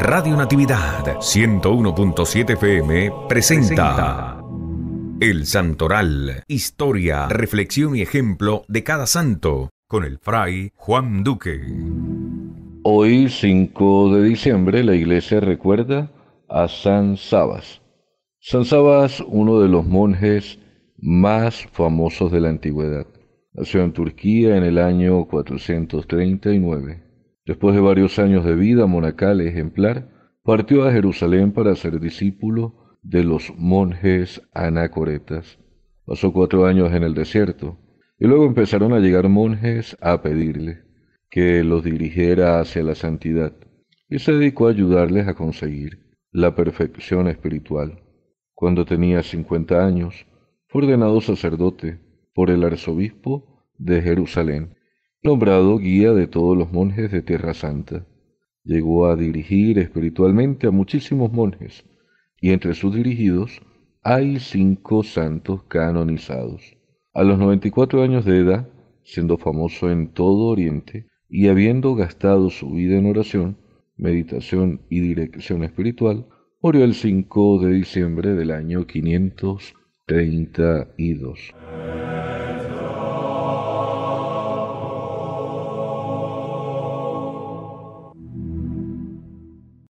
Radio Natividad 101.7 FM presenta El Santoral, historia, reflexión y ejemplo de cada santo, con el fray Juan Duque. Hoy 5 de diciembre la iglesia recuerda a San Sabas. San Sabas, uno de los monjes más famosos de la antigüedad. Nació en Turquía en el año 439 Después de varios años de vida monacal ejemplar, partió a Jerusalén para ser discípulo de los monjes anacoretas. Pasó cuatro años en el desierto y luego empezaron a llegar monjes a pedirle que los dirigiera hacia la santidad y se dedicó a ayudarles a conseguir la perfección espiritual. Cuando tenía 50 años, fue ordenado sacerdote por el arzobispo de Jerusalén Nombrado guía de todos los monjes de Tierra Santa, llegó a dirigir espiritualmente a muchísimos monjes, y entre sus dirigidos hay cinco santos canonizados. A los 94 años de edad, siendo famoso en todo Oriente y habiendo gastado su vida en oración, meditación y dirección espiritual, murió el 5 de diciembre del año 532.